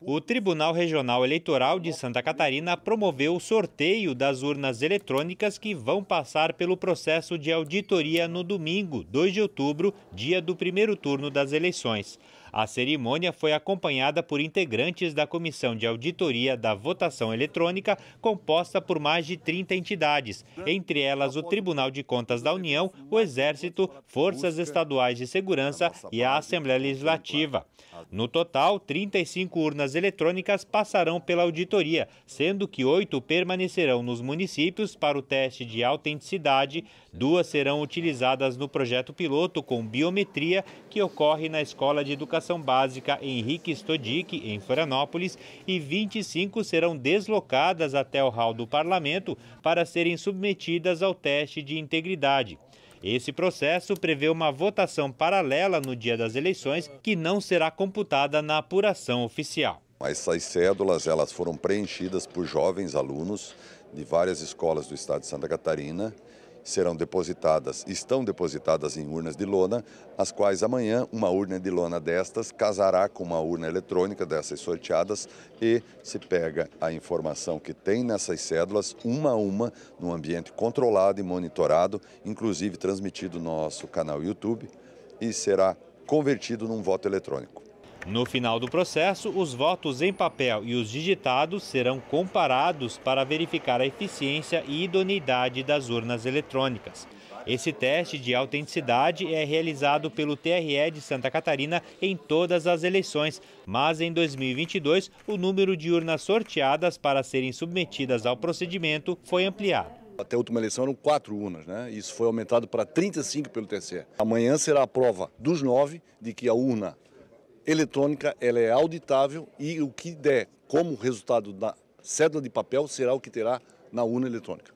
O Tribunal Regional Eleitoral de Santa Catarina promoveu o sorteio das urnas eletrônicas que vão passar pelo processo de auditoria no domingo, 2 de outubro, dia do primeiro turno das eleições. A cerimônia foi acompanhada por integrantes da Comissão de Auditoria da Votação Eletrônica, composta por mais de 30 entidades, entre elas o Tribunal de Contas da União, o Exército, Forças Estaduais de Segurança e a Assembleia Legislativa. No total, 35 urnas eletrônicas passarão pela auditoria, sendo que oito permanecerão nos municípios para o teste de autenticidade, duas serão utilizadas no projeto piloto com biometria que ocorre na Escola de Educação Educação Básica Henrique Stodic, em Florianópolis, e 25 serão deslocadas até o hall do Parlamento para serem submetidas ao teste de integridade. Esse processo prevê uma votação paralela no dia das eleições, que não será computada na apuração oficial. Essas cédulas elas foram preenchidas por jovens alunos de várias escolas do estado de Santa Catarina serão depositadas, estão depositadas em urnas de lona, as quais amanhã uma urna de lona destas casará com uma urna eletrônica dessas sorteadas e se pega a informação que tem nessas cédulas, uma a uma, num ambiente controlado e monitorado, inclusive transmitido no nosso canal YouTube, e será convertido num voto eletrônico. No final do processo, os votos em papel e os digitados serão comparados para verificar a eficiência e idoneidade das urnas eletrônicas. Esse teste de autenticidade é realizado pelo TRE de Santa Catarina em todas as eleições, mas em 2022 o número de urnas sorteadas para serem submetidas ao procedimento foi ampliado. Até a última eleição eram quatro urnas, né? Isso foi aumentado para 35 pelo TCE. Amanhã será a prova dos nove de que a urna eletrônica ela é auditável e o que der como resultado da cédula de papel será o que terá na urna eletrônica.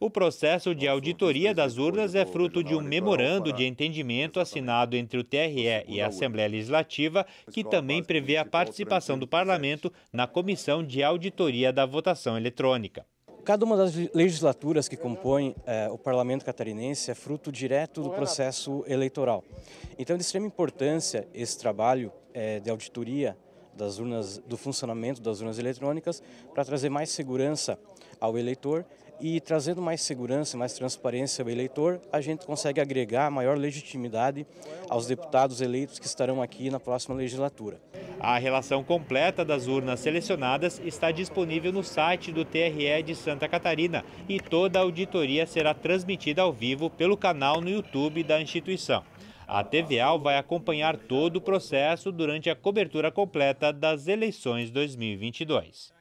O processo de auditoria das urnas é fruto de um memorando de entendimento assinado entre o TRE e a Assembleia Legislativa, que também prevê a participação do parlamento na comissão de auditoria da votação eletrônica. Cada uma das legislaturas que compõe eh, o parlamento catarinense é fruto direto do processo eleitoral. Então, é de extrema importância esse trabalho eh, de auditoria das urnas, do funcionamento das urnas eletrônicas para trazer mais segurança ao eleitor e trazendo mais segurança, mais transparência ao eleitor, a gente consegue agregar maior legitimidade aos deputados eleitos que estarão aqui na próxima legislatura. A relação completa das urnas selecionadas está disponível no site do TRE de Santa Catarina e toda a auditoria será transmitida ao vivo pelo canal no YouTube da instituição. A TVAL vai acompanhar todo o processo durante a cobertura completa das eleições 2022.